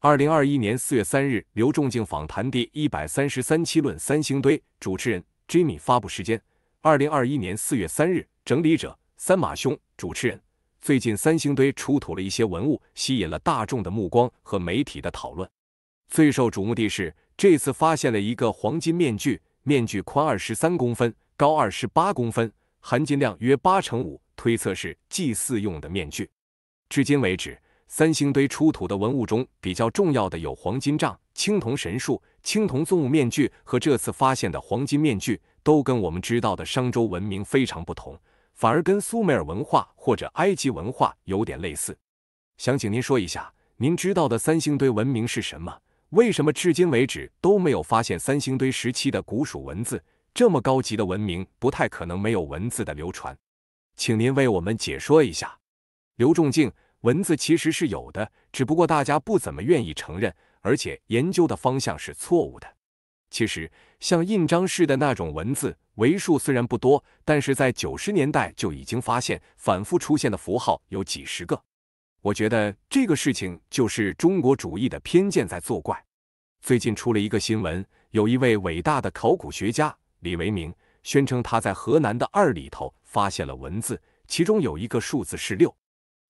二零二一年四月三日，刘仲敬访谈第一百三十三期，论三星堆。主持人 Jimmy，发布时间：二零二一年四月三日。整理者：三马兄。主持人：最近三星堆出土了一些文物，吸引了大众的目光和媒体的讨论。最受瞩目的是这次发现了一个黄金面具，面具宽二十三公分，高二十八公分，含金量约八成五，推测是祭祀用的面具。至今为止。三星堆出土的文物中，比较重要的有黄金杖、青铜神树、青铜纵目面具和这次发现的黄金面具，都跟我们知道的商周文明非常不同，反而跟苏美尔文化或者埃及文化有点类似。想请您说一下，您知道的三星堆文明是什么？为什么至今为止都没有发现三星堆时期的古蜀文字？这么高级的文明，不太可能没有文字的流传，请您为我们解说一下。刘仲敬。文字其实是有的，只不过大家不怎么愿意承认，而且研究的方向是错误的。其实像印章式的那种文字，为数虽然不多，但是在九十年代就已经发现反复出现的符号有几十个。我觉得这个事情就是中国主义的偏见在作怪。最近出了一个新闻，有一位伟大的考古学家李维明宣称他在河南的二里头发现了文字，其中有一个数字是六。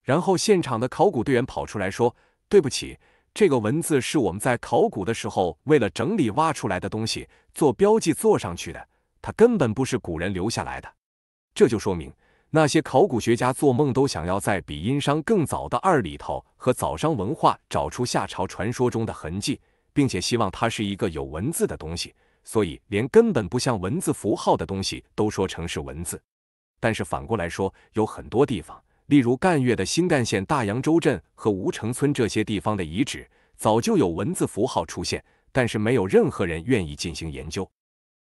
然后，现场的考古队员跑出来说：“对不起，这个文字是我们在考古的时候，为了整理挖出来的东西做标记做上去的，它根本不是古人留下来的。”这就说明，那些考古学家做梦都想要在比殷商更早的二里头和早商文化找出夏朝传说中的痕迹，并且希望它是一个有文字的东西，所以连根本不像文字符号的东西都说成是文字。但是反过来说，有很多地方。例如赣粤的新干县大洋洲镇和吴城村这些地方的遗址，早就有文字符号出现，但是没有任何人愿意进行研究。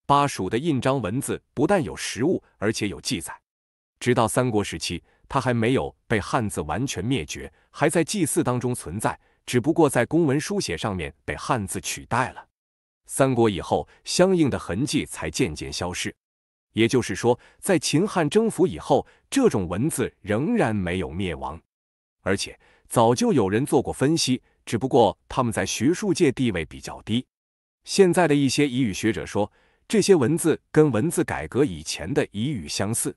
巴蜀的印章文字不但有实物，而且有记载。直到三国时期，它还没有被汉字完全灭绝，还在祭祀当中存在，只不过在公文书写上面被汉字取代了。三国以后，相应的痕迹才渐渐消失。也就是说，在秦汉征服以后，这种文字仍然没有灭亡，而且早就有人做过分析，只不过他们在学术界地位比较低。现在的一些彝语学者说，这些文字跟文字改革以前的彝语相似；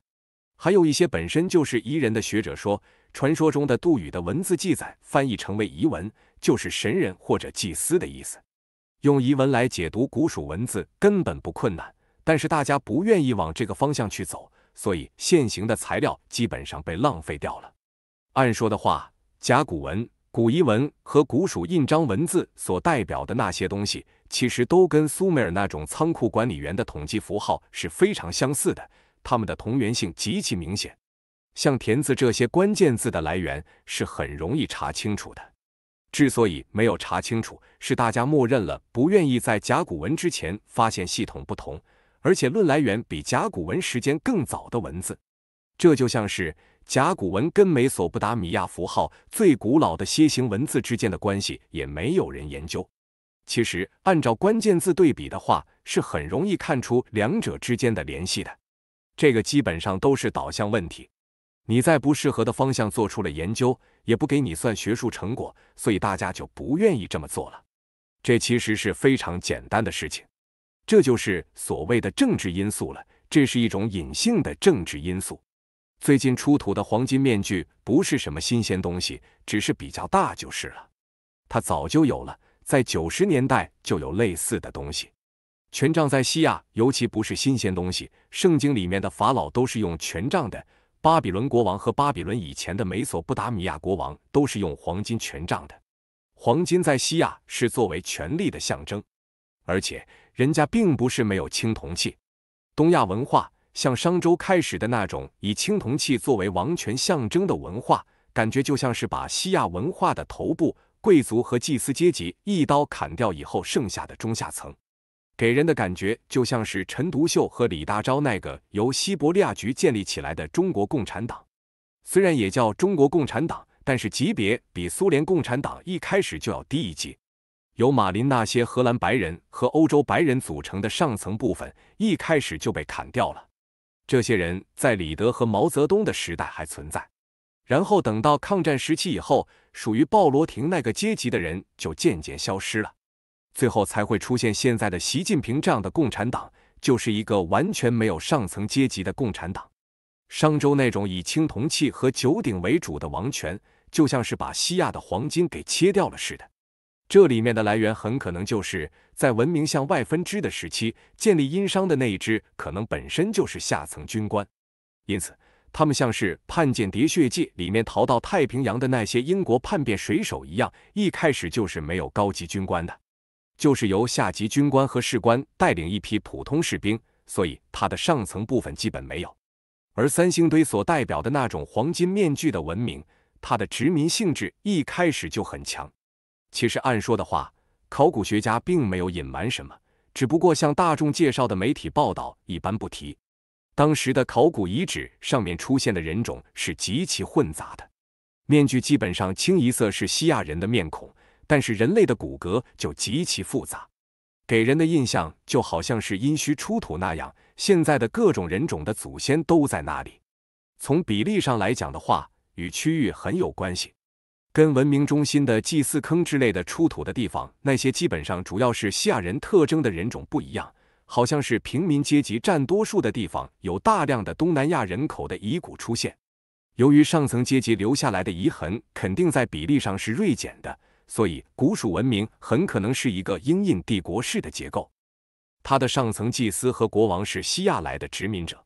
还有一些本身就是彝人的学者说，传说中的杜宇的文字记载翻译成为彝文，就是神人或者祭司的意思。用彝文来解读古蜀文字根本不困难。但是大家不愿意往这个方向去走，所以现行的材料基本上被浪费掉了。按说的话，甲骨文、古遗文和古蜀印章文字所代表的那些东西，其实都跟苏美尔那种仓库管理员的统计符号是非常相似的，它们的同源性极其明显。像田字这些关键字的来源是很容易查清楚的，之所以没有查清楚，是大家默认了，不愿意在甲骨文之前发现系统不同。而且论来源比甲骨文时间更早的文字，这就像是甲骨文跟美索不达米亚符号最古老的楔形文字之间的关系，也没有人研究。其实按照关键字对比的话，是很容易看出两者之间的联系的。这个基本上都是导向问题，你在不适合的方向做出了研究，也不给你算学术成果，所以大家就不愿意这么做了。这其实是非常简单的事情。这就是所谓的政治因素了，这是一种隐性的政治因素。最近出土的黄金面具不是什么新鲜东西，只是比较大就是了。它早就有了，在九十年代就有类似的东西。权杖在西亚尤其不是新鲜东西，圣经里面的法老都是用权杖的，巴比伦国王和巴比伦以前的美索不达米亚国王都是用黄金权杖的。黄金在西亚是作为权力的象征，而且。人家并不是没有青铜器，东亚文化像商周开始的那种以青铜器作为王权象征的文化，感觉就像是把西亚文化的头部贵族和祭司阶级一刀砍掉以后剩下的中下层，给人的感觉就像是陈独秀和李大钊那个由西伯利亚局建立起来的中国共产党，虽然也叫中国共产党，但是级别比苏联共产党一开始就要低一级。由马林那些荷兰白人和欧洲白人组成的上层部分，一开始就被砍掉了。这些人在李德和毛泽东的时代还存在，然后等到抗战时期以后，属于鲍罗廷那个阶级的人就渐渐消失了，最后才会出现现在的习近平这样的共产党，就是一个完全没有上层阶级的共产党。商周那种以青铜器和九鼎为主的王权，就像是把西亚的黄金给切掉了似的。这里面的来源很可能就是在文明向外分支的时期，建立殷商的那一支可能本身就是下层军官，因此他们像是《叛舰喋血记》里面逃到太平洋的那些英国叛变水手一样，一开始就是没有高级军官的，就是由下级军官和士官带领一批普通士兵，所以他的上层部分基本没有。而三星堆所代表的那种黄金面具的文明，它的殖民性质一开始就很强。其实，按说的话，考古学家并没有隐瞒什么，只不过向大众介绍的媒体报道一般不提。当时的考古遗址上面出现的人种是极其混杂的，面具基本上清一色是西亚人的面孔，但是人类的骨骼就极其复杂，给人的印象就好像是殷墟出土那样，现在的各种人种的祖先都在那里。从比例上来讲的话，与区域很有关系。跟文明中心的祭祀坑之类的出土的地方，那些基本上主要是西亚人特征的人种不一样，好像是平民阶级占多数的地方有大量的东南亚人口的遗骨出现。由于上层阶级留下来的遗痕肯定在比例上是锐减的，所以古蜀文明很可能是一个英印帝国式的结构，它的上层祭司和国王是西亚来的殖民者，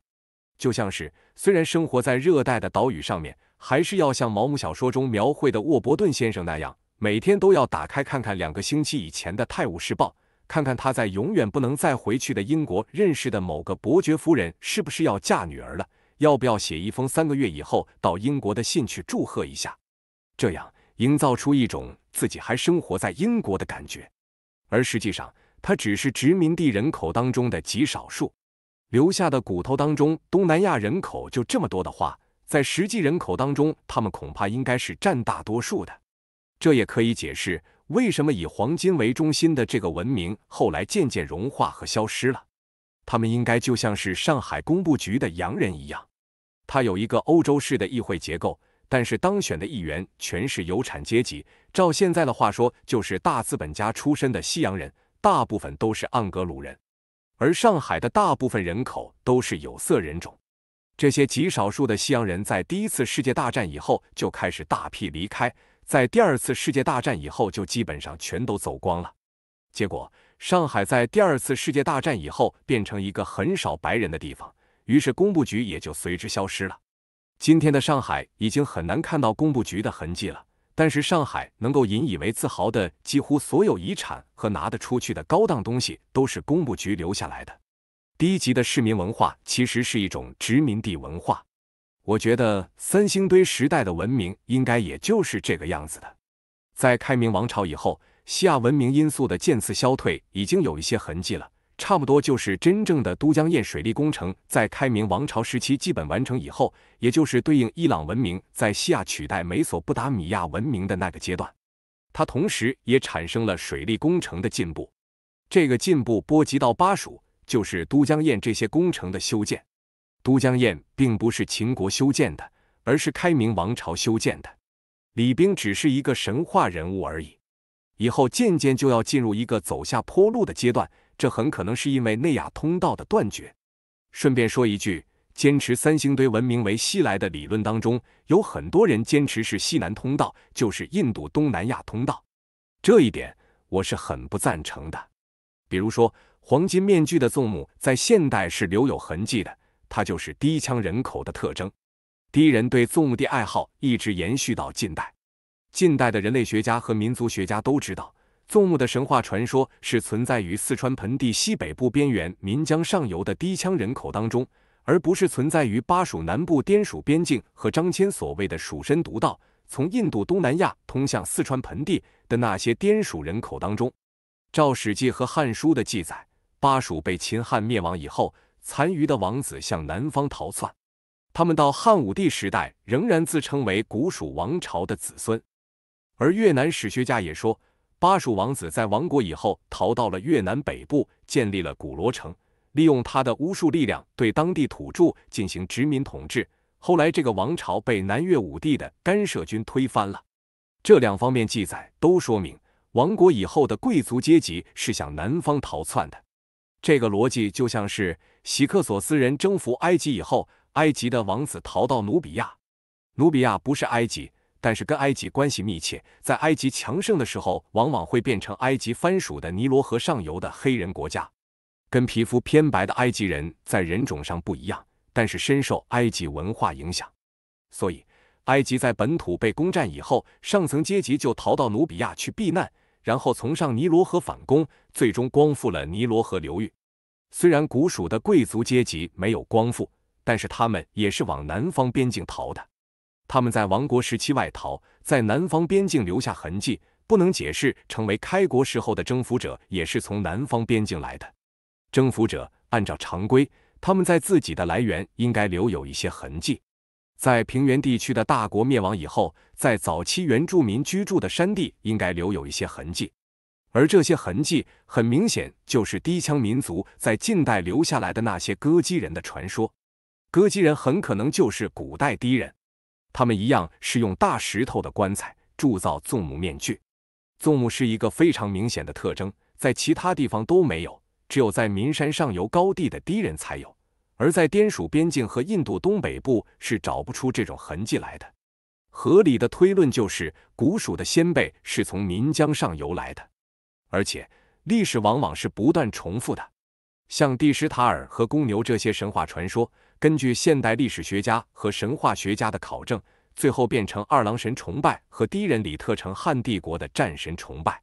就像是虽然生活在热带的岛屿上面。还是要像毛姆小说中描绘的沃伯顿先生那样，每天都要打开看看两个星期以前的《泰晤士报》，看看他在永远不能再回去的英国认识的某个伯爵夫人是不是要嫁女儿了，要不要写一封三个月以后到英国的信去祝贺一下？这样营造出一种自己还生活在英国的感觉，而实际上他只是殖民地人口当中的极少数。留下的骨头当中，东南亚人口就这么多的话。在实际人口当中，他们恐怕应该是占大多数的。这也可以解释为什么以黄金为中心的这个文明后来渐渐融化和消失了。他们应该就像是上海工部局的洋人一样，他有一个欧洲式的议会结构，但是当选的议员全是有产阶级，照现在的话说，就是大资本家出身的西洋人，大部分都是盎格鲁人，而上海的大部分人口都是有色人种。这些极少数的西洋人在第一次世界大战以后就开始大批离开，在第二次世界大战以后就基本上全都走光了。结果，上海在第二次世界大战以后变成一个很少白人的地方，于是工部局也就随之消失了。今天的上海已经很难看到工部局的痕迹了，但是上海能够引以为自豪的几乎所有遗产和拿得出去的高档东西，都是工部局留下来的。低级的市民文化其实是一种殖民地文化，我觉得三星堆时代的文明应该也就是这个样子的。在开明王朝以后，西亚文明因素的渐次消退已经有一些痕迹了，差不多就是真正的都江堰水利工程在开明王朝时期基本完成以后，也就是对应伊朗文明在西亚取代美索不达米亚文明的那个阶段，它同时也产生了水利工程的进步，这个进步波及到巴蜀。就是都江堰这些工程的修建，都江堰并不是秦国修建的，而是开明王朝修建的。李冰只是一个神话人物而已。以后渐渐就要进入一个走下坡路的阶段，这很可能是因为内亚通道的断绝。顺便说一句，坚持三星堆文明为西来的理论当中，有很多人坚持是西南通道，就是印度东南亚通道，这一点我是很不赞成的。比如说。黄金面具的纵目在现代是留有痕迹的，它就是低羌人口的特征。低人对纵目的爱好一直延续到近代。近代的人类学家和民族学家都知道，纵目的神话传说是存在于四川盆地西北部边缘岷江上游的低羌人口当中，而不是存在于巴蜀南部滇蜀边境和张骞所谓的蜀身独道从印度东南亚通向四川盆地的那些滇蜀人口当中。《照《史记》和《汉书》的记载。巴蜀被秦汉灭亡以后，残余的王子向南方逃窜。他们到汉武帝时代仍然自称为古蜀王朝的子孙。而越南史学家也说，巴蜀王子在亡国以后逃到了越南北部，建立了古罗城，利用他的巫术力量对当地土著进行殖民统治。后来这个王朝被南越武帝的干涉军推翻了。这两方面记载都说明，亡国以后的贵族阶级是向南方逃窜的。这个逻辑就像是希克索斯人征服埃及以后，埃及的王子逃到努比亚。努比亚不是埃及，但是跟埃及关系密切。在埃及强盛的时候，往往会变成埃及藩属的尼罗河上游的黑人国家，跟皮肤偏白的埃及人在人种上不一样，但是深受埃及文化影响。所以，埃及在本土被攻占以后，上层阶级就逃到努比亚去避难，然后从上尼罗河反攻，最终光复了尼罗河流域。虽然古蜀的贵族阶级没有光复，但是他们也是往南方边境逃的。他们在亡国时期外逃，在南方边境留下痕迹，不能解释成为开国时候的征服者也是从南方边境来的。征服者按照常规，他们在自己的来源应该留有一些痕迹。在平原地区的大国灭亡以后，在早期原住民居住的山地应该留有一些痕迹。而这些痕迹很明显就是氐羌民族在近代留下来的那些歌姬人的传说，歌姬人很可能就是古代氐人，他们一样是用大石头的棺材铸造纵目面具，纵目是一个非常明显的特征，在其他地方都没有，只有在岷山上游高地的氐人才有，而在滇蜀边境和印度东北部是找不出这种痕迹来的。合理的推论就是，古蜀的先辈是从岷江上游来的。而且，历史往往是不断重复的。像帝师塔尔和公牛这些神话传说，根据现代历史学家和神话学家的考证，最后变成二郎神崇拜和狄人李特成汉帝国的战神崇拜。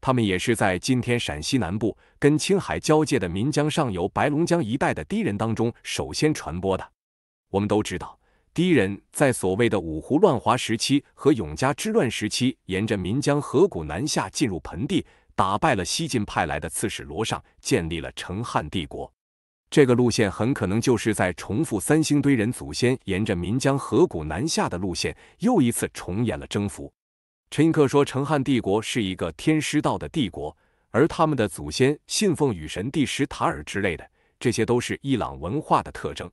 他们也是在今天陕西南部跟青海交界的岷江上游、白龙江一带的低人当中首先传播的。我们都知道，低人在所谓的五胡乱华时期和永嘉之乱时期，沿着岷江河谷南下进入盆地。打败了西晋派来的刺史罗尚，建立了成汉帝国。这个路线很可能就是在重复三星堆人祖先沿着岷江河谷南下的路线，又一次重演了征服。陈寅恪说，成汉帝国是一个天师道的帝国，而他们的祖先信奉雨神第十塔尔之类的，这些都是伊朗文化的特征。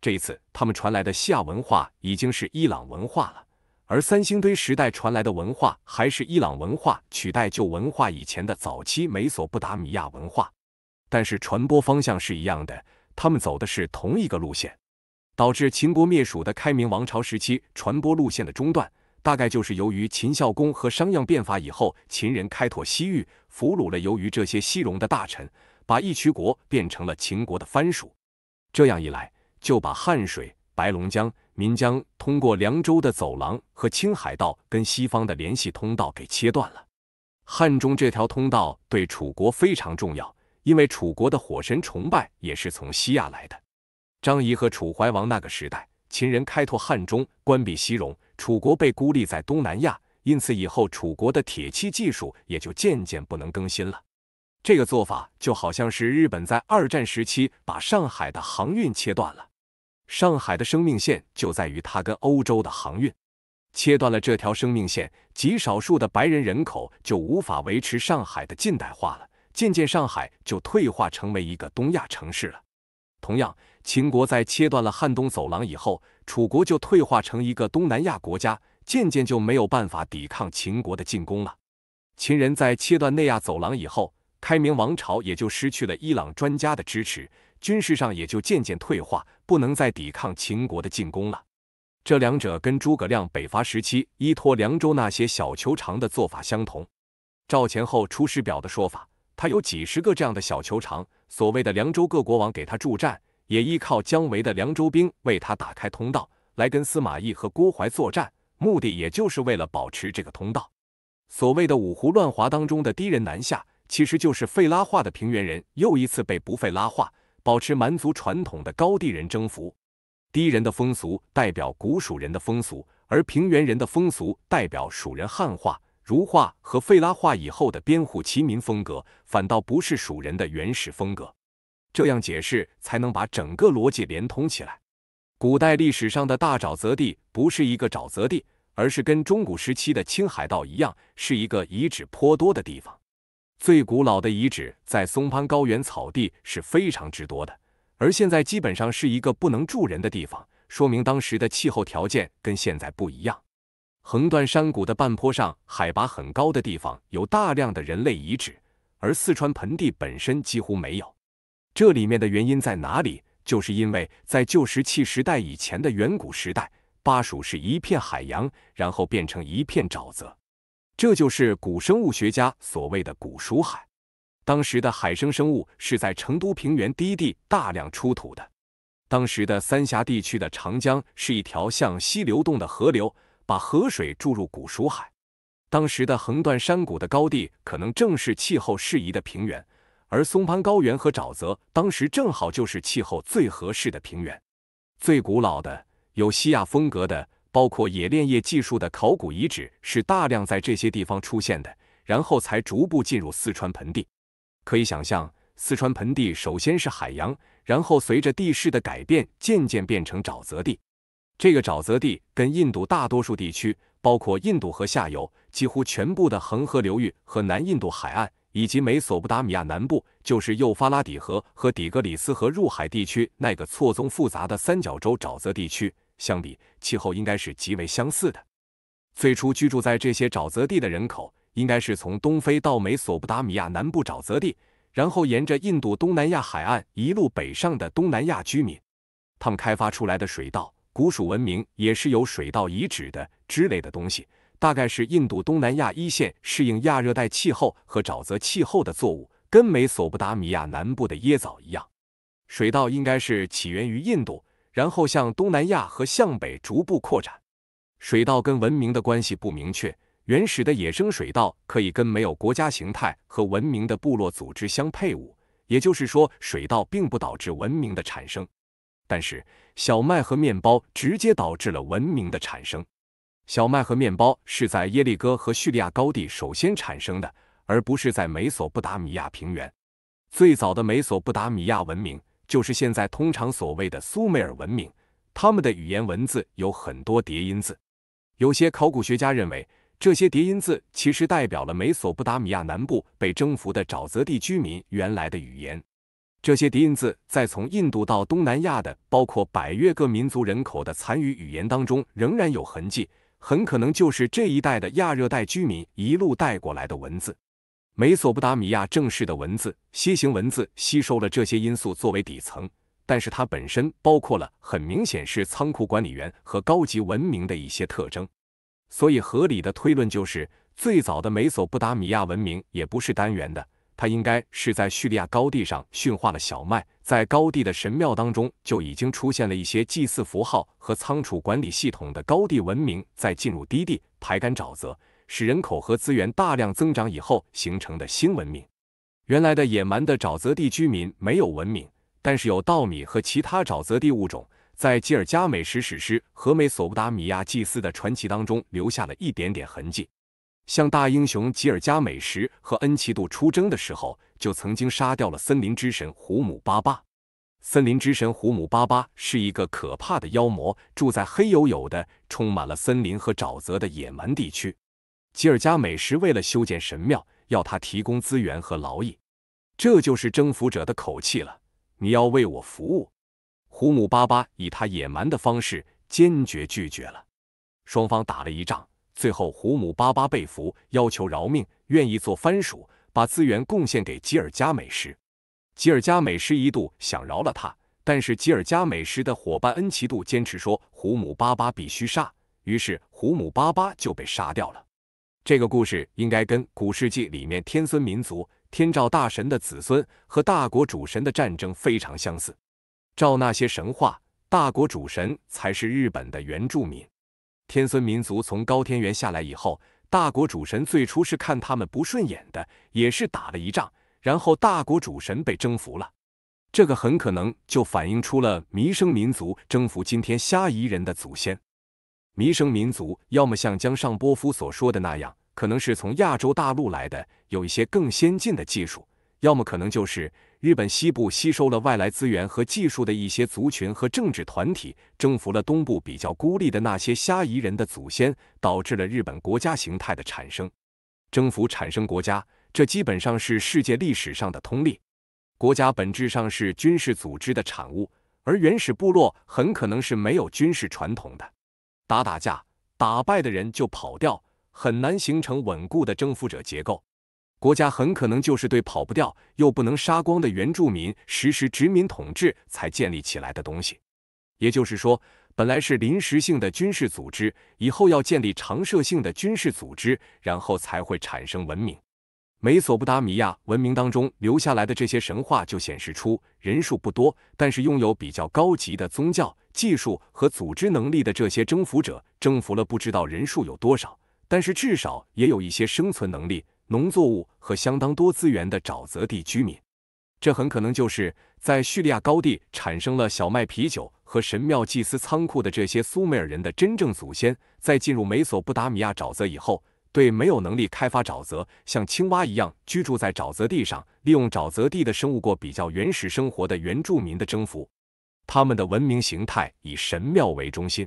这一次，他们传来的西亚文化已经是伊朗文化了。而三星堆时代传来的文化还是伊朗文化取代旧文化以前的早期美索不达米亚文化，但是传播方向是一样的，他们走的是同一个路线，导致秦国灭蜀的开明王朝时期传播路线的中断，大概就是由于秦孝公和商鞅变法以后，秦人开拓西域，俘虏了由于这些西戎的大臣，把义渠国变成了秦国的藩属，这样一来就把汉水。白龙江、岷江通过凉州的走廊和青海道跟西方的联系通道给切断了。汉中这条通道对楚国非常重要，因为楚国的火神崇拜也是从西亚来的。张仪和楚怀王那个时代，秦人开拓汉中，关闭西戎，楚国被孤立在东南亚，因此以后楚国的铁器技术也就渐渐不能更新了。这个做法就好像是日本在二战时期把上海的航运切断了。上海的生命线就在于它跟欧洲的航运，切断了这条生命线，极少数的白人人口就无法维持上海的近代化了，渐渐上海就退化成为一个东亚城市了。同样，秦国在切断了汉东走廊以后，楚国就退化成一个东南亚国家，渐渐就没有办法抵抗秦国的进攻了。秦人在切断内亚走廊以后，开明王朝也就失去了伊朗专家的支持。军事上也就渐渐退化，不能再抵抗秦国的进攻了。这两者跟诸葛亮北伐时期依托凉州那些小球场的做法相同。赵前后《出师表》的说法，他有几十个这样的小球场，所谓的凉州各国王给他助战，也依靠姜维的凉州兵为他打开通道，来跟司马懿和郭淮作战，目的也就是为了保持这个通道。所谓的五胡乱华当中的敌人南下，其实就是费拉化的平原人又一次被不费拉化。保持蛮族传统的高地人征服低人的风俗，代表古蜀人的风俗；而平原人的风俗代表蜀人汉化、儒化和费拉化以后的边户齐民风格，反倒不是蜀人的原始风格。这样解释才能把整个逻辑连通起来。古代历史上的大沼泽地不是一个沼泽地，而是跟中古时期的青海道一样，是一个遗址颇多的地方。最古老的遗址在松潘高原草地是非常之多的，而现在基本上是一个不能住人的地方，说明当时的气候条件跟现在不一样。横断山谷的半坡上，海拔很高的地方有大量的人类遗址，而四川盆地本身几乎没有。这里面的原因在哪里？就是因为在旧石器时代以前的远古时代，巴蜀是一片海洋，然后变成一片沼泽。这就是古生物学家所谓的古蜀海，当时的海生生物是在成都平原低地大量出土的。当时的三峡地区的长江是一条向西流动的河流，把河水注入古蜀海。当时的横断山谷的高地可能正是气候适宜的平原，而松潘高原和沼泽当时正好就是气候最合适的平原。最古老的有西亚风格的。包括冶炼业技术的考古遗址是大量在这些地方出现的，然后才逐步进入四川盆地。可以想象，四川盆地首先是海洋，然后随着地势的改变，渐渐变成沼泽地。这个沼泽地跟印度大多数地区，包括印度河下游几乎全部的恒河流域和南印度海岸，以及美索不达米亚南部，就是幼发拉底河和底格里斯河入海地区那个错综复杂的三角洲沼泽地区。相比，气候应该是极为相似的。最初居住在这些沼泽地的人口，应该是从东非到美索不达米亚南部沼泽地，然后沿着印度东南亚海岸一路北上的东南亚居民。他们开发出来的水稻，古蜀文明也是有水稻遗址的之类的东西，大概是印度东南亚一线适应亚热带气候和沼泽气候的作物，跟美索不达米亚南部的椰枣一样。水稻应该是起源于印度。然后向东南亚和向北逐步扩展。水稻跟文明的关系不明确，原始的野生水稻可以跟没有国家形态和文明的部落组织相配伍，也就是说，水稻并不导致文明的产生。但是小麦和面包直接导致了文明的产生。小麦和面包是在耶利哥和叙利亚高地首先产生的，而不是在美索不达米亚平原。最早的美索不达米亚文明。就是现在通常所谓的苏美尔文明，他们的语言文字有很多叠音字。有些考古学家认为，这些叠音字其实代表了美索不达米亚南部被征服的沼泽地居民原来的语言。这些叠音字在从印度到东南亚的包括百越各民族人口的残余语言当中仍然有痕迹，很可能就是这一代的亚热带居民一路带过来的文字。美索不达米亚正式的文字楔形文字吸收了这些因素作为底层，但是它本身包括了很明显是仓库管理员和高级文明的一些特征。所以合理的推论就是，最早的美索不达米亚文明也不是单元的，它应该是在叙利亚高地上驯化了小麦，在高地的神庙当中就已经出现了一些祭祀符号和仓储管理系统的高地文明，在进入低地排干沼泽。是人口和资源大量增长以后形成的新文明。原来的野蛮的沼泽地居民没有文明，但是有稻米和其他沼泽地物种，在吉尔加美什史诗和美索不达米亚祭司的传奇当中留下了一点点痕迹。像大英雄吉尔加美什和恩奇杜出征的时候，就曾经杀掉了森林之神胡姆巴巴。森林之神胡姆巴巴是一个可怕的妖魔，住在黑黝黝的、充满了森林和沼泽的野蛮地区。吉尔加美什为了修建神庙，要他提供资源和劳役，这就是征服者的口气了。你要为我服务，胡姆巴巴以他野蛮的方式坚决拒绝了。双方打了一仗，最后胡姆巴巴被俘，要求饶命，愿意做番薯，把资源贡献给吉尔加美什。吉尔加美什一度想饶了他，但是吉尔加美什的伙伴恩奇杜坚持说胡姆巴巴必须杀，于是胡姆巴巴就被杀掉了。这个故事应该跟古世纪里面天孙民族、天照大神的子孙和大国主神的战争非常相似。照那些神话，大国主神才是日本的原住民，天孙民族从高天原下来以后，大国主神最初是看他们不顺眼的，也是打了一仗，然后大国主神被征服了。这个很可能就反映出了弥生民族征服今天虾夷人的祖先。弥生民族要么像江上波夫所说的那样，可能是从亚洲大陆来的，有一些更先进的技术；要么可能就是日本西部吸收了外来资源和技术的一些族群和政治团体，征服了东部比较孤立的那些虾夷人的祖先，导致了日本国家形态的产生。征服产生国家，这基本上是世界历史上的通例。国家本质上是军事组织的产物，而原始部落很可能是没有军事传统的。打打架，打败的人就跑掉，很难形成稳固的征服者结构。国家很可能就是对跑不掉又不能杀光的原住民实施殖民统治才建立起来的东西。也就是说，本来是临时性的军事组织，以后要建立常设性的军事组织，然后才会产生文明。美索不达米亚文明当中留下来的这些神话就显示出，人数不多，但是拥有比较高级的宗教、技术和组织能力的这些征服者，征服了不知道人数有多少，但是至少也有一些生存能力、农作物和相当多资源的沼泽地居民。这很可能就是在叙利亚高地产生了小麦、啤酒和神庙、祭司、仓库的这些苏美尔人的真正祖先，在进入美索不达米亚沼泽以后。对没有能力开发沼泽，像青蛙一样居住在沼泽地上，利用沼泽地的生物过比较原始生活的原住民的征服，他们的文明形态以神庙为中心。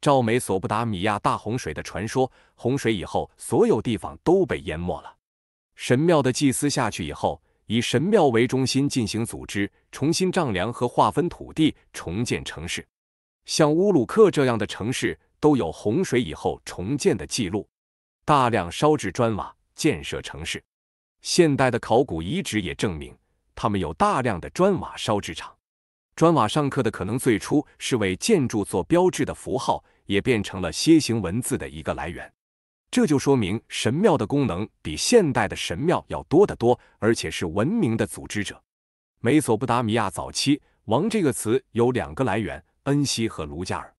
照美索不达米亚大洪水的传说，洪水以后所有地方都被淹没了。神庙的祭司下去以后，以神庙为中心进行组织，重新丈量和划分土地，重建城市。像乌鲁克这样的城市都有洪水以后重建的记录。大量烧制砖瓦，建设城市。现代的考古遗址也证明，他们有大量的砖瓦烧制厂。砖瓦上刻的可能最初是为建筑做标志的符号，也变成了楔形文字的一个来源。这就说明神庙的功能比现代的神庙要多得多，而且是文明的组织者。美索不达米亚早期“王”这个词有两个来源：恩西和卢加尔。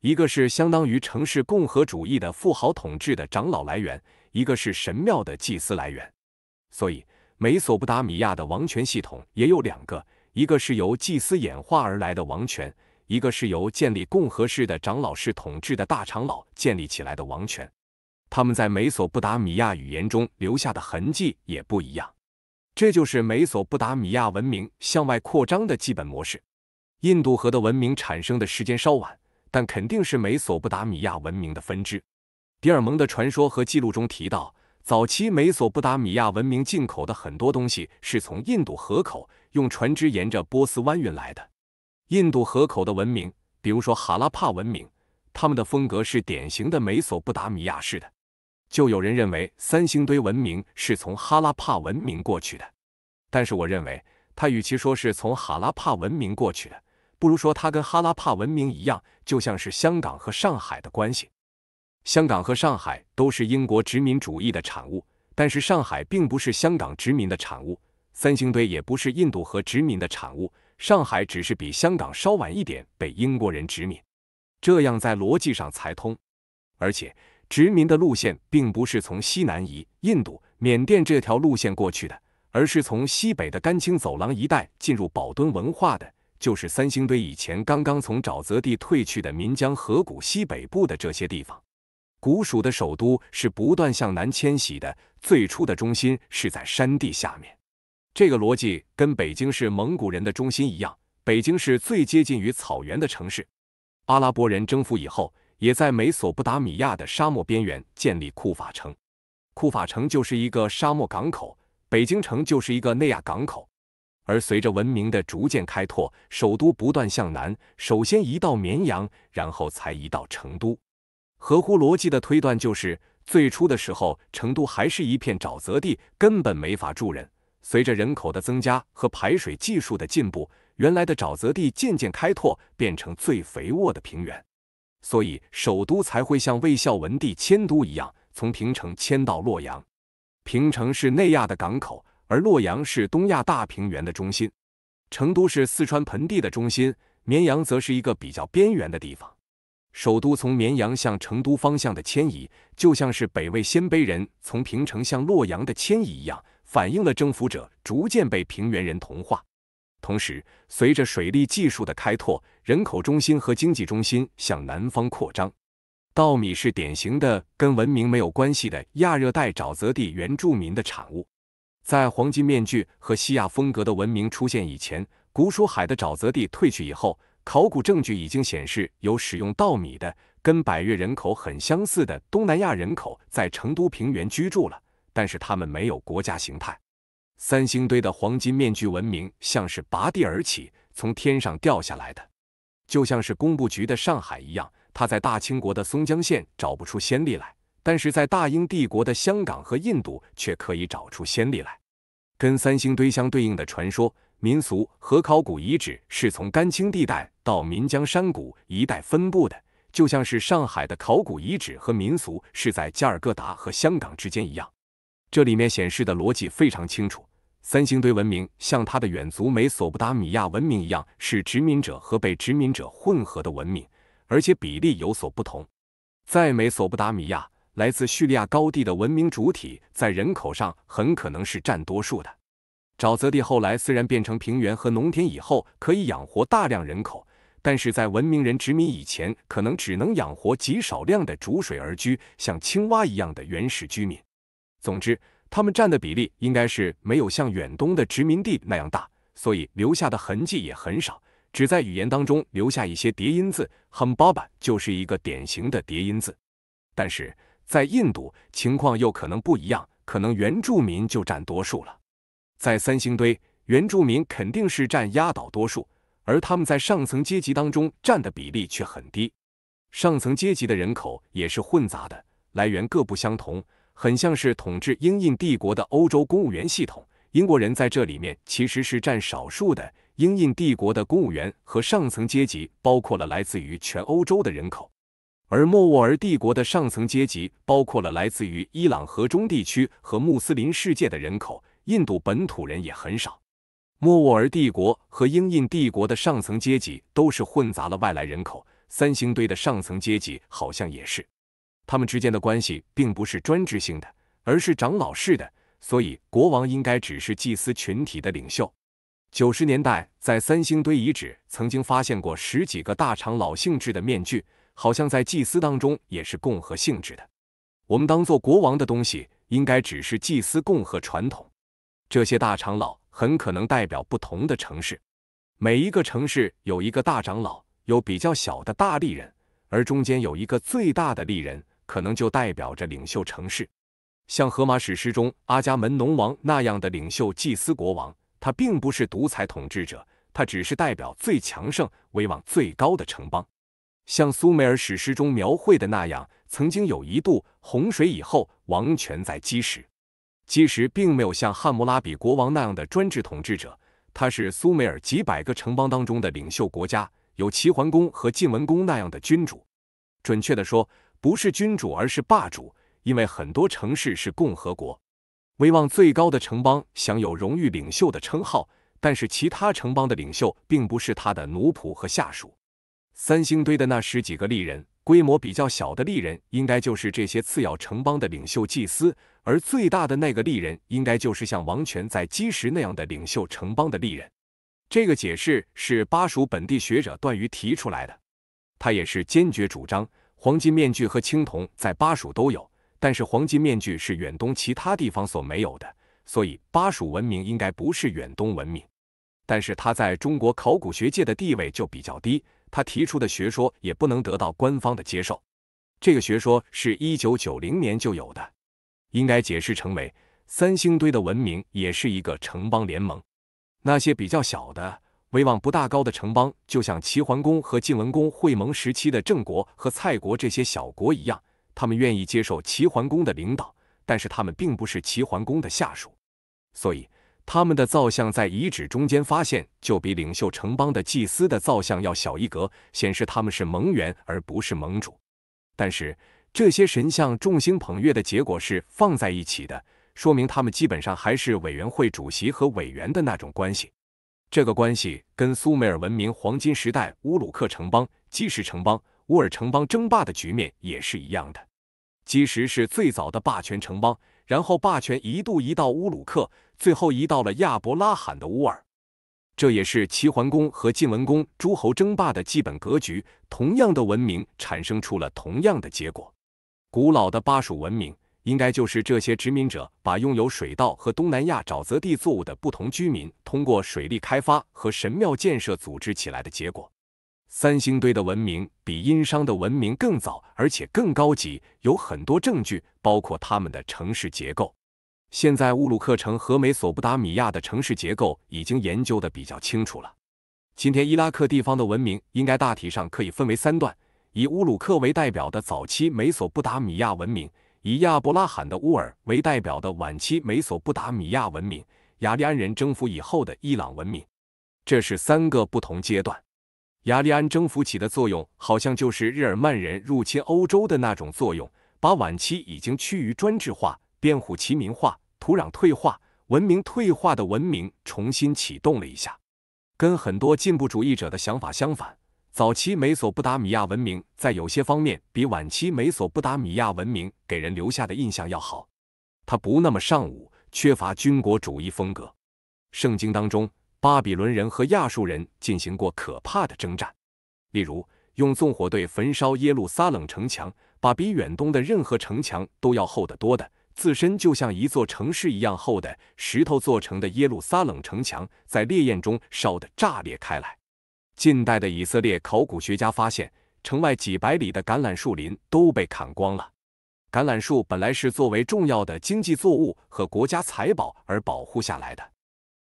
一个是相当于城市共和主义的富豪统治的长老来源，一个是神庙的祭司来源。所以，美索不达米亚的王权系统也有两个：一个是由祭司演化而来的王权，一个是由建立共和式的长老式统治的大长老建立起来的王权。他们在美索不达米亚语言中留下的痕迹也不一样。这就是美索不达米亚文明向外扩张的基本模式。印度河的文明产生的时间稍晚。但肯定是美索不达米亚文明的分支。迪尔蒙的传说和记录中提到，早期美索不达米亚文明进口的很多东西是从印度河口用船只沿着波斯湾运来的。印度河口的文明，比如说哈拉帕文明，他们的风格是典型的美索不达米亚式的。就有人认为三星堆文明是从哈拉帕文明过去的，但是我认为他与其说是从哈拉帕文明过去的。不如说，它跟哈拉帕文明一样，就像是香港和上海的关系。香港和上海都是英国殖民主义的产物，但是上海并不是香港殖民的产物，三星堆也不是印度和殖民的产物。上海只是比香港稍晚一点被英国人殖民，这样在逻辑上才通。而且殖民的路线并不是从西南移印度、缅甸这条路线过去的，而是从西北的甘青走廊一带进入保敦文化的。就是三星堆以前刚刚从沼泽地退去的岷江河谷西北部的这些地方，古蜀的首都是不断向南迁徙的，最初的中心是在山地下面。这个逻辑跟北京市蒙古人的中心一样，北京是最接近于草原的城市。阿拉伯人征服以后，也在美索不达米亚的沙漠边缘建立库法城，库法城就是一个沙漠港口，北京城就是一个内亚港口。而随着文明的逐渐开拓，首都不断向南，首先移到绵阳，然后才移到成都。合乎逻辑的推断就是，最初的时候，成都还是一片沼泽地，根本没法住人。随着人口的增加和排水技术的进步，原来的沼泽地渐渐开拓，变成最肥沃的平原，所以首都才会像魏孝文帝迁都一样，从平城迁到洛阳。平城是内亚的港口。而洛阳是东亚大平原的中心，成都是四川盆地的中心，绵阳则是一个比较边缘的地方。首都从绵阳向成都方向的迁移，就像是北魏鲜卑人从平城向洛阳的迁移一样，反映了征服者逐渐被平原人同化。同时，随着水利技术的开拓，人口中心和经济中心向南方扩张。稻米是典型的跟文明没有关系的亚热带沼泽地原住民的产物。在黄金面具和西亚风格的文明出现以前，古蜀海的沼泽地退去以后，考古证据已经显示有使用稻米的、跟百越人口很相似的东南亚人口在成都平原居住了，但是他们没有国家形态。三星堆的黄金面具文明像是拔地而起，从天上掉下来的，就像是工部局的上海一样，它在大清国的松江县找不出先例来，但是在大英帝国的香港和印度却可以找出先例来。跟三星堆相对应的传说、民俗和考古遗址是从甘青地带到岷江山谷一带分布的，就像是上海的考古遗址和民俗是在加尔各答和香港之间一样。这里面显示的逻辑非常清楚。三星堆文明像它的远足美索不达米亚文明一样，是殖民者和被殖民者混合的文明，而且比例有所不同。在美索不达米亚。来自叙利亚高地的文明主体在人口上很可能是占多数的。沼泽地后来虽然变成平原和农田以后，可以养活大量人口，但是在文明人殖民以前，可能只能养活极少量的逐水而居、像青蛙一样的原始居民。总之，他们占的比例应该是没有像远东的殖民地那样大，所以留下的痕迹也很少，只在语言当中留下一些叠音字，humbaba 就是一个典型的叠音字。但是。在印度，情况又可能不一样，可能原住民就占多数了。在三星堆，原住民肯定是占压倒多数，而他们在上层阶级当中占的比例却很低。上层阶级的人口也是混杂的，来源各不相同，很像是统治英印帝国的欧洲公务员系统。英国人在这里面其实是占少数的。英印帝国的公务员和上层阶级包括了来自于全欧洲的人口。而莫卧儿帝国的上层阶级包括了来自于伊朗河中地区和穆斯林世界的人口，印度本土人也很少。莫卧儿帝国和英印帝国的上层阶级都是混杂了外来人口，三星堆的上层阶级好像也是。他们之间的关系并不是专制性的，而是长老式的，所以国王应该只是祭司群体的领袖。九十年代，在三星堆遗址曾经发现过十几个大长老性质的面具。好像在祭司当中也是共和性质的。我们当做国王的东西，应该只是祭司共和传统。这些大长老很可能代表不同的城市，每一个城市有一个大长老，有比较小的大利人，而中间有一个最大的利人，可能就代表着领袖城市。像荷马史诗中阿伽门农王那样的领袖祭司国王，他并不是独裁统治者，他只是代表最强盛、威望最高的城邦。像苏美尔史诗中描绘的那样，曾经有一度洪水以后，王权在基石。基石并没有像汉谟拉比国王那样的专制统治者，他是苏美尔几百个城邦当中的领袖国家，有齐桓公和晋文公那样的君主。准确的说，不是君主，而是霸主，因为很多城市是共和国。威望最高的城邦享有荣誉领袖的称号，但是其他城邦的领袖并不是他的奴仆和下属。三星堆的那十几个利人，规模比较小的利人，应该就是这些次要城邦的领袖祭司；而最大的那个利人，应该就是像王权在基石那样的领袖城邦的利人。这个解释是巴蜀本地学者段瑜提出来的，他也是坚决主张黄金面具和青铜在巴蜀都有，但是黄金面具是远东其他地方所没有的，所以巴蜀文明应该不是远东文明。但是它在中国考古学界的地位就比较低。他提出的学说也不能得到官方的接受。这个学说是一九九零年就有的，应该解释成为三星堆的文明也是一个城邦联盟。那些比较小的、威望不大高的城邦，就像齐桓公和晋文公会盟时期的郑国和蔡国这些小国一样，他们愿意接受齐桓公的领导，但是他们并不是齐桓公的下属，所以。他们的造像在遗址中间发现，就比领袖城邦的祭司的造像要小一格，显示他们是盟员而不是盟主。但是这些神像众星捧月的结果是放在一起的，说明他们基本上还是委员会主席和委员的那种关系。这个关系跟苏美尔文明黄金时代乌鲁克城邦、基什城邦、乌尔城邦争霸的局面也是一样的。基什是最早的霸权城邦，然后霸权一度移到乌鲁克。最后移到了亚伯拉罕的乌尔，这也是齐桓公和晋文公诸侯争霸的基本格局。同样的文明产生出了同样的结果。古老的巴蜀文明，应该就是这些殖民者把拥有水稻和东南亚沼泽地作物的不同居民，通过水利开发和神庙建设组织起来的结果。三星堆的文明比殷商的文明更早，而且更高级，有很多证据，包括他们的城市结构。现在乌鲁克城和美索不达米亚的城市结构已经研究的比较清楚了。今天伊拉克地方的文明应该大体上可以分为三段：以乌鲁克为代表的早期美索不达米亚文明，以亚伯拉罕的乌尔为代表的晚期美索不达米亚文明，雅利安人征服以后的伊朗文明。这是三个不同阶段。雅利安征服起的作用，好像就是日耳曼人入侵欧洲的那种作用，把晚期已经趋于专制化。变虎齐名化，土壤退化，文明退化的文明重新启动了一下。跟很多进步主义者的想法相反，早期美索不达米亚文明在有些方面比晚期美索不达米亚文明给人留下的印象要好。它不那么尚武，缺乏军国主义风格。圣经当中，巴比伦人和亚述人进行过可怕的征战，例如用纵火队焚烧耶路撒冷城墙，把比远东的任何城墙都要厚得多的。自身就像一座城市一样厚的石头做成的耶路撒冷城墙，在烈焰中烧得炸裂开来。近代的以色列考古学家发现，城外几百里的橄榄树林都被砍光了。橄榄树本来是作为重要的经济作物和国家财宝而保护下来的。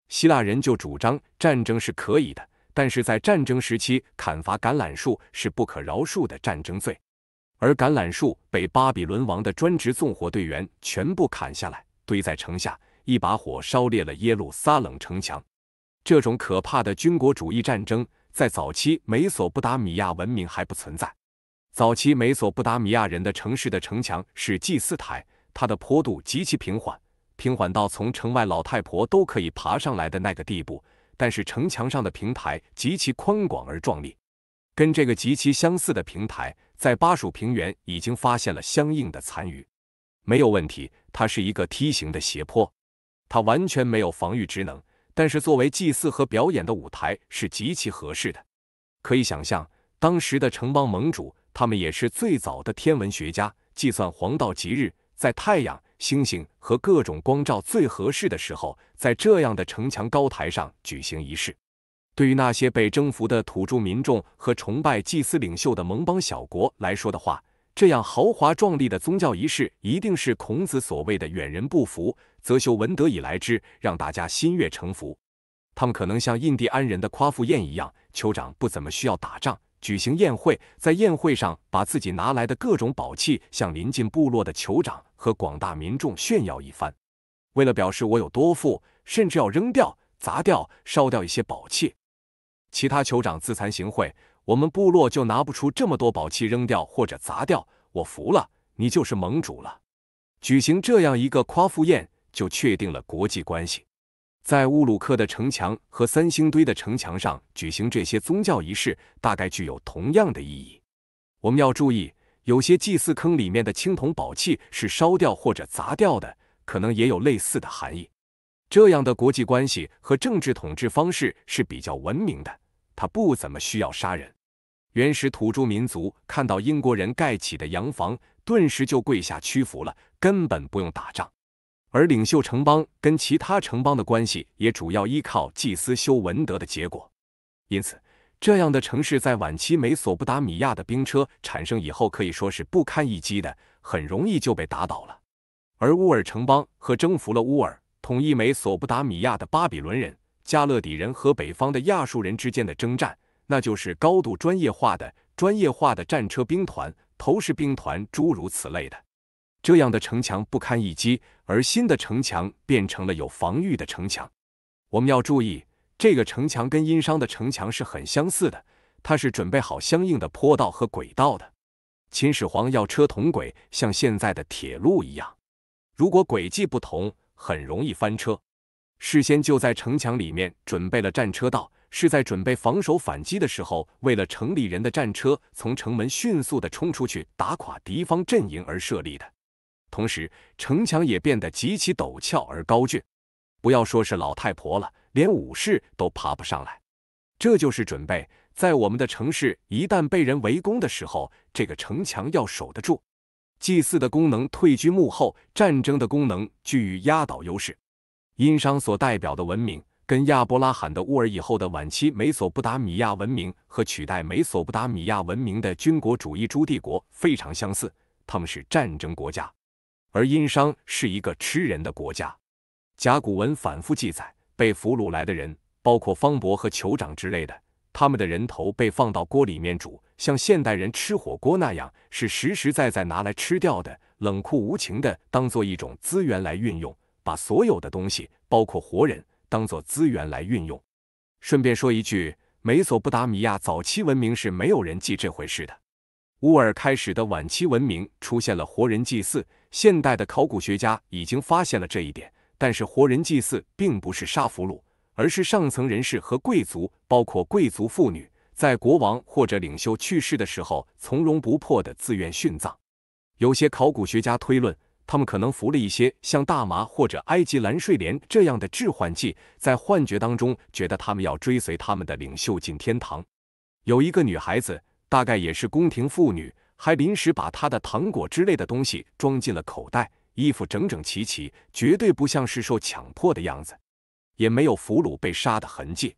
希腊人就主张战争是可以的，但是在战争时期砍伐橄榄树是不可饶恕的战争罪。而橄榄树被巴比伦王的专职纵火队员全部砍下来，堆在城下，一把火烧裂了耶路撒冷城墙。这种可怕的军国主义战争，在早期美索不达米亚文明还不存在。早期美索不达米亚人的城市的城墙是祭祀台，它的坡度极其平缓，平缓到从城外老太婆都可以爬上来的那个地步。但是城墙上的平台极其宽广而壮丽，跟这个极其相似的平台。在巴蜀平原已经发现了相应的残余，没有问题。它是一个梯形的斜坡，它完全没有防御职能，但是作为祭祀和表演的舞台是极其合适的。可以想象，当时的城邦盟主，他们也是最早的天文学家，计算黄道吉日，在太阳、星星和各种光照最合适的时候，在这样的城墙高台上举行仪式。对于那些被征服的土著民众和崇拜祭司领袖的盟邦小国来说的话，这样豪华壮丽的宗教仪式一定是孔子所谓的“远人不服，则修文德以来之”，让大家心悦诚服。他们可能像印第安人的夸父宴一样，酋长不怎么需要打仗，举行宴会，在宴会上把自己拿来的各种宝器向邻近部落的酋长和广大民众炫耀一番，为了表示我有多富，甚至要扔掉、砸掉、烧掉一些宝器。其他酋长自惭形秽，我们部落就拿不出这么多宝器扔掉或者砸掉。我服了，你就是盟主了。举行这样一个夸父宴，就确定了国际关系。在乌鲁克的城墙和三星堆的城墙上举行这些宗教仪式，大概具有同样的意义。我们要注意，有些祭祀坑里面的青铜宝器是烧掉或者砸掉的，可能也有类似的含义。这样的国际关系和政治统治方式是比较文明的，他不怎么需要杀人。原始土著民族看到英国人盖起的洋房，顿时就跪下屈服了，根本不用打仗。而领袖城邦跟其他城邦的关系也主要依靠祭司修文德的结果，因此这样的城市在晚期美索不达米亚的兵车产生以后，可以说是不堪一击的，很容易就被打倒了。而乌尔城邦和征服了乌尔。统一美索不达米亚的巴比伦人、加勒底人和北方的亚述人之间的征战，那就是高度专业化的、专业化的战车兵团、投石兵团，诸如此类的。这样的城墙不堪一击，而新的城墙变成了有防御的城墙。我们要注意，这个城墙跟殷商的城墙是很相似的，它是准备好相应的坡道和轨道的。秦始皇要车同轨，像现在的铁路一样。如果轨迹不同，很容易翻车，事先就在城墙里面准备了战车道，是在准备防守反击的时候，为了城里人的战车从城门迅速的冲出去打垮敌方阵营而设立的。同时，城墙也变得极其陡峭而高峻，不要说是老太婆了，连武士都爬不上来。这就是准备，在我们的城市一旦被人围攻的时候，这个城墙要守得住。祭祀的功能退居幕后，战争的功能居于压倒优势。殷商所代表的文明，跟亚伯拉罕的乌尔以后的晚期美索不达米亚文明和取代美索不达米亚文明的军国主义诸帝国非常相似，他们是战争国家，而殷商是一个吃人的国家。甲骨文反复记载，被俘虏来的人，包括方伯和酋长之类的，他们的人头被放到锅里面煮。像现代人吃火锅那样，是实实在在拿来吃掉的，冷酷无情的，当做一种资源来运用，把所有的东西，包括活人，当做资源来运用。顺便说一句，美索不达米亚早期文明是没有人记这回事的。乌尔开始的晚期文明出现了活人祭祀，现代的考古学家已经发现了这一点。但是活人祭祀并不是杀俘虏，而是上层人士和贵族，包括贵族妇女。在国王或者领袖去世的时候，从容不迫地自愿殉葬。有些考古学家推论，他们可能服了一些像大麻或者埃及蓝睡莲这样的致幻剂，在幻觉当中觉得他们要追随他们的领袖进天堂。有一个女孩子，大概也是宫廷妇女，还临时把她的糖果之类的东西装进了口袋，衣服整整齐齐，绝对不像是受强迫的样子，也没有俘虏被杀的痕迹。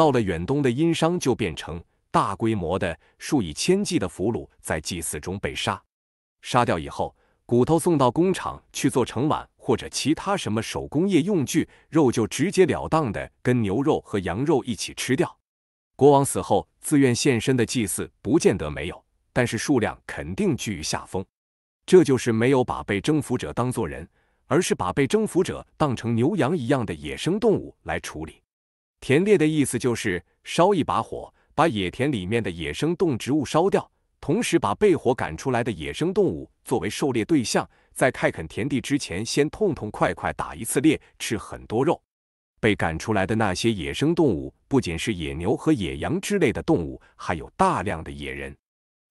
到了远东的殷商，就变成大规模的、数以千计的俘虏在祭祀中被杀，杀掉以后，骨头送到工厂去做盛碗或者其他什么手工业用具，肉就直截了当的跟牛肉和羊肉一起吃掉。国王死后自愿献身的祭祀不见得没有，但是数量肯定居于下风。这就是没有把被征服者当作人，而是把被征服者当成牛羊一样的野生动物来处理。田猎的意思就是烧一把火，把野田里面的野生动植物烧掉，同时把被火赶出来的野生动物作为狩猎对象。在开垦田地之前，先痛痛快快打一次猎，吃很多肉。被赶出来的那些野生动物不仅是野牛和野羊之类的动物，还有大量的野人。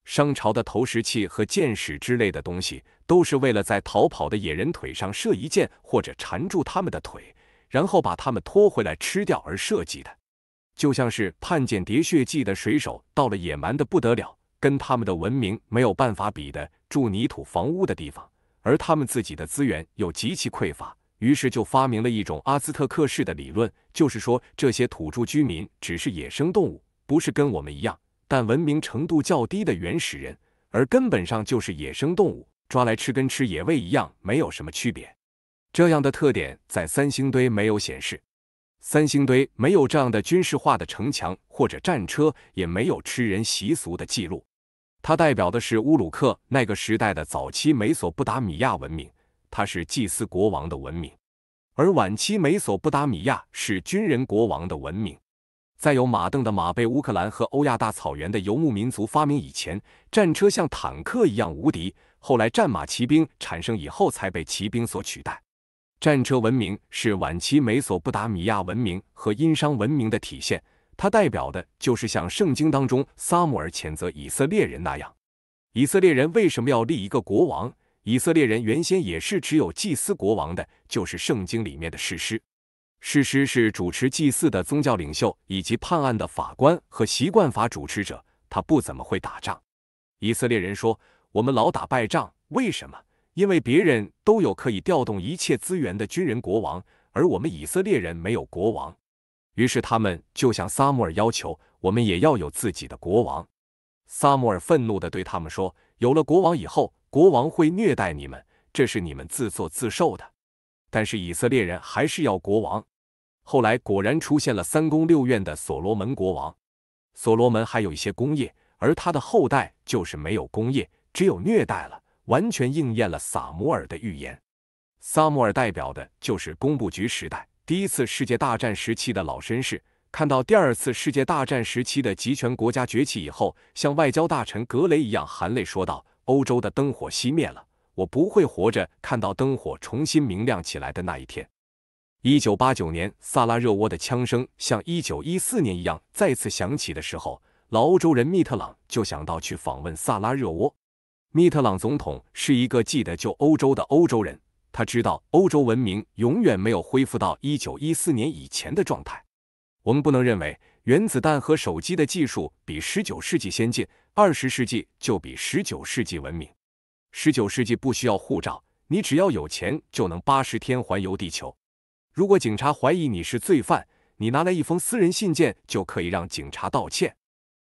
商朝的投石器和箭矢之类的东西，都是为了在逃跑的野人腿上射一箭，或者缠住他们的腿。然后把他们拖回来吃掉而设计的，就像是叛见碟血迹的水手到了野蛮的不得了，跟他们的文明没有办法比的住泥土房屋的地方，而他们自己的资源又极其匮乏，于是就发明了一种阿兹特克式的理论，就是说这些土著居民只是野生动物，不是跟我们一样，但文明程度较低的原始人，而根本上就是野生动物，抓来吃跟吃野味一样，没有什么区别。这样的特点在三星堆没有显示，三星堆没有这样的军事化的城墙或者战车，也没有吃人习俗的记录。它代表的是乌鲁克那个时代的早期美索不达米亚文明，它是祭司国王的文明；而晚期美索不达米亚是军人国王的文明。在有马镫的马被乌克兰和欧亚大草原的游牧民族发明以前，战车像坦克一样无敌。后来战马骑兵产生以后，才被骑兵所取代。战车文明是晚期美索不达米亚文明和殷商文明的体现，它代表的就是像圣经当中撒母耳谴责以色列人那样。以色列人为什么要立一个国王？以色列人原先也是只有祭司国王的，就是圣经里面的士师。士师是主持祭祀的宗教领袖，以及判案的法官和习惯法主持者，他不怎么会打仗。以色列人说：“我们老打败仗，为什么？”因为别人都有可以调动一切资源的军人国王，而我们以色列人没有国王，于是他们就向撒母尔要求，我们也要有自己的国王。撒母尔愤怒地对他们说：“有了国王以后，国王会虐待你们，这是你们自作自受的。”但是以色列人还是要国王。后来果然出现了三宫六院的所罗门国王。所罗门还有一些功业，而他的后代就是没有功业，只有虐待了。完全应验了萨摩尔的预言。萨摩尔代表的就是工部局时代、第一次世界大战时期的老绅士。看到第二次世界大战时期的集权国家崛起以后，像外交大臣格雷一样含泪说道：“欧洲的灯火熄灭了，我不会活着看到灯火重新明亮起来的那一天。”一九八九年，萨拉热窝的枪声像一九一四年一样再次响起的时候，老欧洲人密特朗就想到去访问萨拉热窝。密特朗总统是一个记得救欧洲的欧洲人，他知道欧洲文明永远没有恢复到一九一四年以前的状态。我们不能认为原子弹和手机的技术比十九世纪先进，二十世纪就比十九世纪文明。十九世纪不需要护照，你只要有钱就能八十天环游地球。如果警察怀疑你是罪犯，你拿来一封私人信件就可以让警察道歉。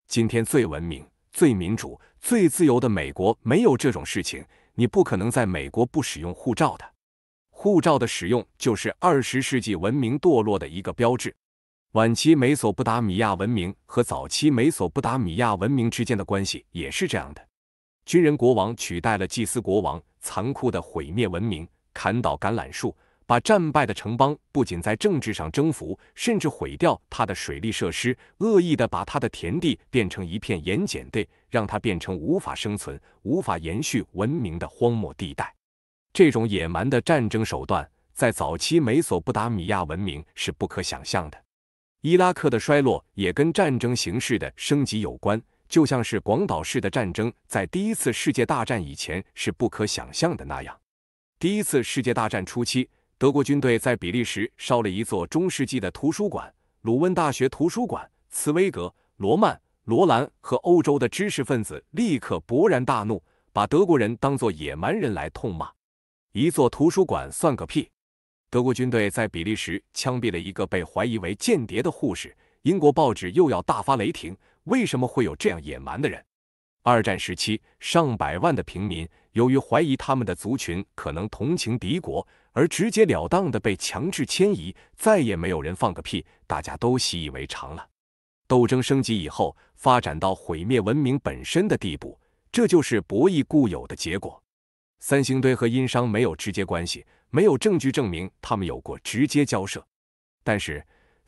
今天最文明。最民主、最自由的美国没有这种事情，你不可能在美国不使用护照的。护照的使用就是二十世纪文明堕落的一个标志。晚期美索不达米亚文明和早期美索不达米亚文明之间的关系也是这样的：军人国王取代了祭司国王，残酷的毁灭文明，砍倒橄榄树。把战败的城邦不仅在政治上征服，甚至毁掉他的水利设施，恶意的把他的田地变成一片盐碱地，让他变成无法生存、无法延续文明的荒漠地带。这种野蛮的战争手段，在早期美索不达米亚文明是不可想象的。伊拉克的衰落也跟战争形式的升级有关，就像是广岛式的战争，在第一次世界大战以前是不可想象的那样。第一次世界大战初期。德国军队在比利时烧了一座中世纪的图书馆——鲁汶大学图书馆。茨威格、罗曼、罗兰和欧洲的知识分子立刻勃然大怒，把德国人当作野蛮人来痛骂。一座图书馆算个屁！德国军队在比利时枪毙了一个被怀疑为间谍的护士，英国报纸又要大发雷霆。为什么会有这样野蛮的人？二战时期，上百万的平民由于怀疑他们的族群可能同情敌国，而直截了当的被强制迁移。再也没有人放个屁，大家都习以为常了。斗争升级以后，发展到毁灭文明本身的地步，这就是博弈固有的结果。三星堆和殷商没有直接关系，没有证据证明他们有过直接交涉，但是。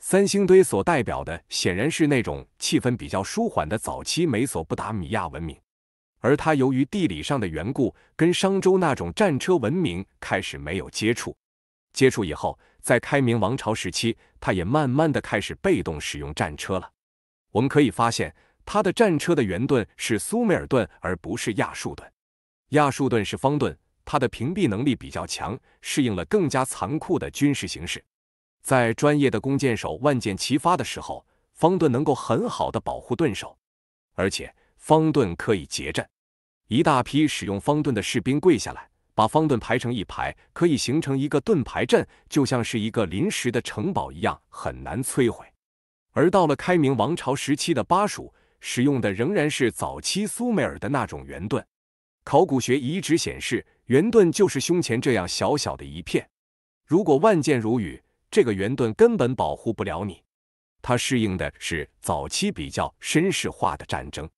三星堆所代表的显然是那种气氛比较舒缓的早期美索不达米亚文明，而它由于地理上的缘故，跟商周那种战车文明开始没有接触。接触以后，在开明王朝时期，它也慢慢的开始被动使用战车了。我们可以发现，它的战车的圆盾是苏美尔盾，而不是亚述盾。亚述盾是方盾，它的屏蔽能力比较强，适应了更加残酷的军事形势。在专业的弓箭手万箭齐发的时候，方盾能够很好的保护盾手，而且方盾可以结阵。一大批使用方盾的士兵跪下来，把方盾排成一排，可以形成一个盾牌阵，就像是一个临时的城堡一样，很难摧毁。而到了开明王朝时期的巴蜀，使用的仍然是早期苏美尔的那种圆盾。考古学遗址显示，圆盾就是胸前这样小小的一片。如果万箭如雨，这个圆盾根本保护不了你，它适应的是早期比较绅士化的战争。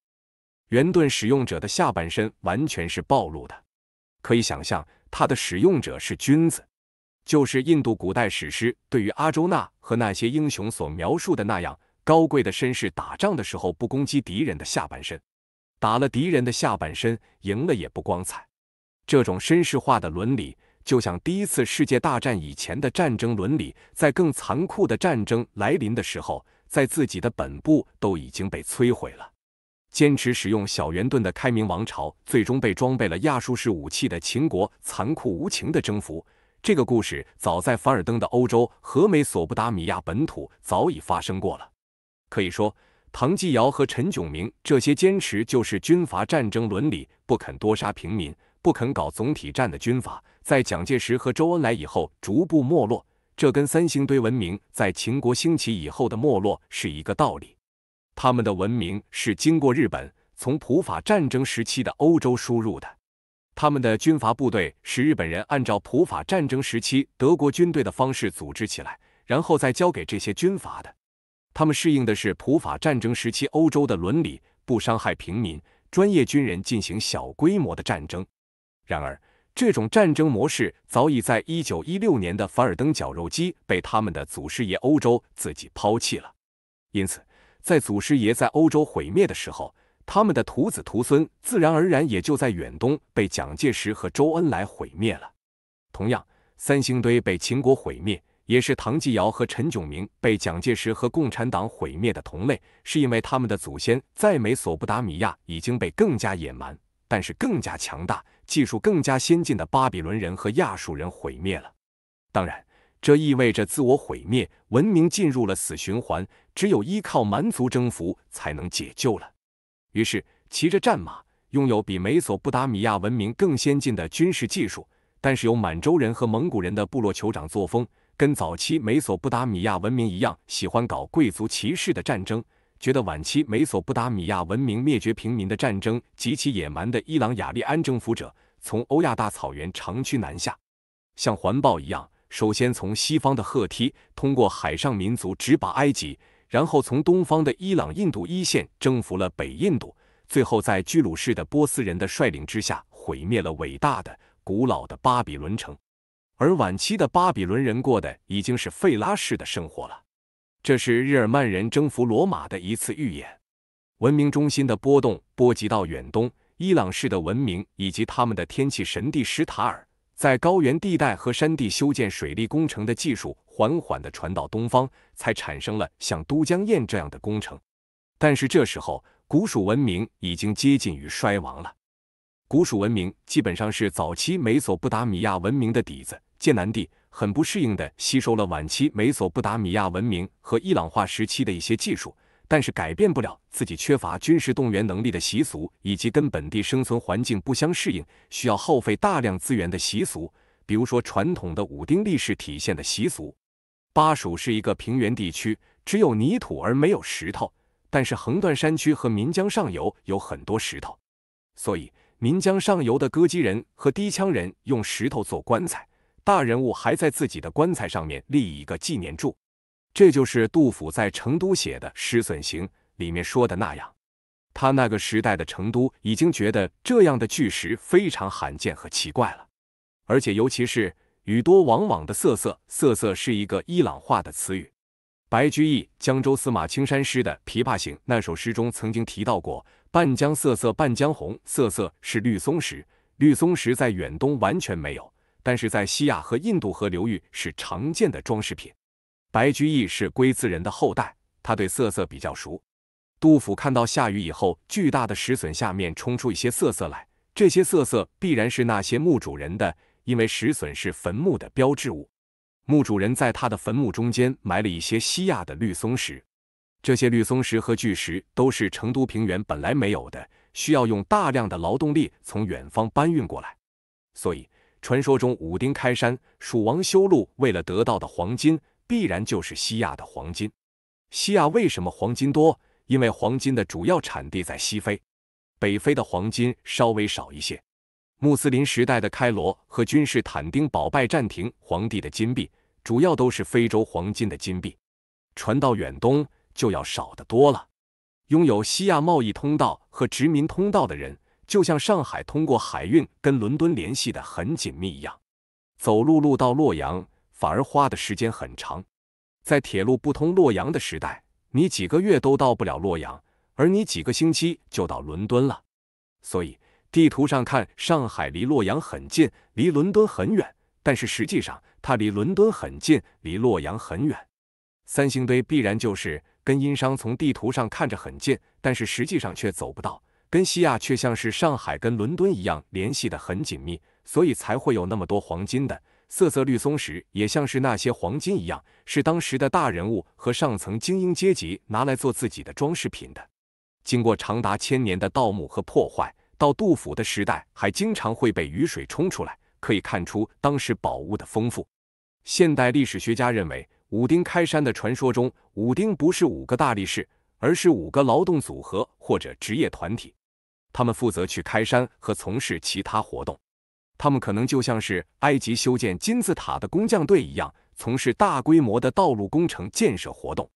圆盾使用者的下半身完全是暴露的，可以想象，它的使用者是君子，就是印度古代史诗对于阿周那和那些英雄所描述的那样，高贵的绅士打仗的时候不攻击敌人的下半身，打了敌人的下半身，赢了也不光彩。这种绅士化的伦理。就像第一次世界大战以前的战争伦理，在更残酷的战争来临的时候，在自己的本部都已经被摧毁了。坚持使用小圆盾的开明王朝，最终被装备了亚述式武器的秦国残酷无情的征服。这个故事早在凡尔登的欧洲和美索不达米亚本土早已发生过了。可以说，唐继尧和陈炯明这些坚持就是军阀战争伦理，不肯多杀平民，不肯搞总体战的军阀。在蒋介石和周恩来以后逐步没落，这跟三星堆文明在秦国兴起以后的没落是一个道理。他们的文明是经过日本从普法战争时期的欧洲输入的，他们的军阀部队是日本人按照普法战争时期德国军队的方式组织起来，然后再交给这些军阀的。他们适应的是普法战争时期欧洲的伦理，不伤害平民，专业军人进行小规模的战争。然而。这种战争模式早已在一九一六年的凡尔登绞肉机被他们的祖师爷欧洲自己抛弃了，因此，在祖师爷在欧洲毁灭的时候，他们的徒子徒孙自然而然也就在远东被蒋介石和周恩来毁灭了。同样，三星堆被秦国毁灭，也是唐继尧和陈炯明被蒋介石和共产党毁灭的同类，是因为他们的祖先在美索不达米亚已经被更加野蛮，但是更加强大。技术更加先进的巴比伦人和亚述人毁灭了，当然，这意味着自我毁灭，文明进入了死循环，只有依靠蛮族征服才能解救了。于是，骑着战马，拥有比美索不达米亚文明更先进的军事技术，但是有满洲人和蒙古人的部落酋长作风，跟早期美索不达米亚文明一样，喜欢搞贵族骑士的战争。觉得晚期美索不达米亚文明灭绝平民的战争及其野蛮的伊朗雅利安征服者从欧亚大草原长驱南下，像环抱一样，首先从西方的赫梯通过海上民族直拔埃及，然后从东方的伊朗印度一线征服了北印度，最后在居鲁士的波斯人的率领之下毁灭了伟大的古老的巴比伦城。而晚期的巴比伦人过的已经是费拉式的生活了。这是日耳曼人征服罗马的一次预演。文明中心的波动波及到远东、伊朗式的文明以及他们的天气神地史塔尔，在高原地带和山地修建水利工程的技术，缓缓地传到东方，才产生了像都江堰这样的工程。但是这时候，古蜀文明已经接近于衰亡了。古蜀文明基本上是早期美索不达米亚文明的底子。剑南地。很不适应的吸收了晚期美索不达米亚文明和伊朗化时期的一些技术，但是改变不了自己缺乏军事动员能力的习俗，以及跟本地生存环境不相适应、需要耗费大量资源的习俗，比如说传统的武丁历式体现的习俗。巴蜀是一个平原地区，只有泥土而没有石头，但是横断山区和岷江上游有很多石头，所以岷江上游的哥吉人和低羌人用石头做棺材。大人物还在自己的棺材上面立一个纪念柱，这就是杜甫在成都写的《诗笋行》里面说的那样。他那个时代的成都已经觉得这样的巨石非常罕见和奇怪了，而且尤其是雨多往往的瑟瑟瑟瑟是一个伊朗话的词语。白居易《江州司马青衫诗》的《琵琶行》那首诗中曾经提到过“半江瑟瑟半江红”，瑟瑟是绿松石，绿松石在远东完全没有。但是在西亚和印度河流域是常见的装饰品。白居易是龟兹人的后代，他对瑟瑟比较熟。杜甫看到下雨以后，巨大的石笋下面冲出一些瑟瑟来，这些瑟瑟必然是那些墓主人的，因为石笋是坟墓的标志物。墓主人在他的坟墓中间埋了一些西亚的绿松石，这些绿松石和巨石都是成都平原本来没有的，需要用大量的劳动力从远方搬运过来，所以。传说中，武丁开山，蜀王修路，为了得到的黄金，必然就是西亚的黄金。西亚为什么黄金多？因为黄金的主要产地在西非，北非的黄金稍微少一些。穆斯林时代的开罗和君士坦丁堡拜占庭皇帝的金币，主要都是非洲黄金的金币。传到远东就要少得多了。拥有西亚贸易通道和殖民通道的人。就像上海通过海运跟伦敦联系的很紧密一样，走陆路到洛阳反而花的时间很长。在铁路不通洛阳的时代，你几个月都到不了洛阳，而你几个星期就到伦敦了。所以地图上看，上海离洛阳很近，离伦敦很远；但是实际上，它离伦敦很近，离洛阳很远。三星堆必然就是跟殷商从地图上看着很近，但是实际上却走不到。跟西亚却像是上海跟伦敦一样联系得很紧密，所以才会有那么多黄金的色色绿松石，也像是那些黄金一样，是当时的大人物和上层精英阶级拿来做自己的装饰品的。经过长达千年的盗墓和破坏，到杜甫的时代还经常会被雨水冲出来，可以看出当时宝物的丰富。现代历史学家认为，武丁开山的传说中，武丁不是五个大力士，而是五个劳动组合或者职业团体。他们负责去开山和从事其他活动，他们可能就像是埃及修建金字塔的工匠队一样，从事大规模的道路工程建设活动。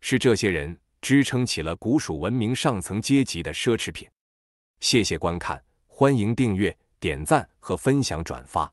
是这些人支撑起了古蜀文明上层阶级的奢侈品。谢谢观看，欢迎订阅、点赞和分享转发。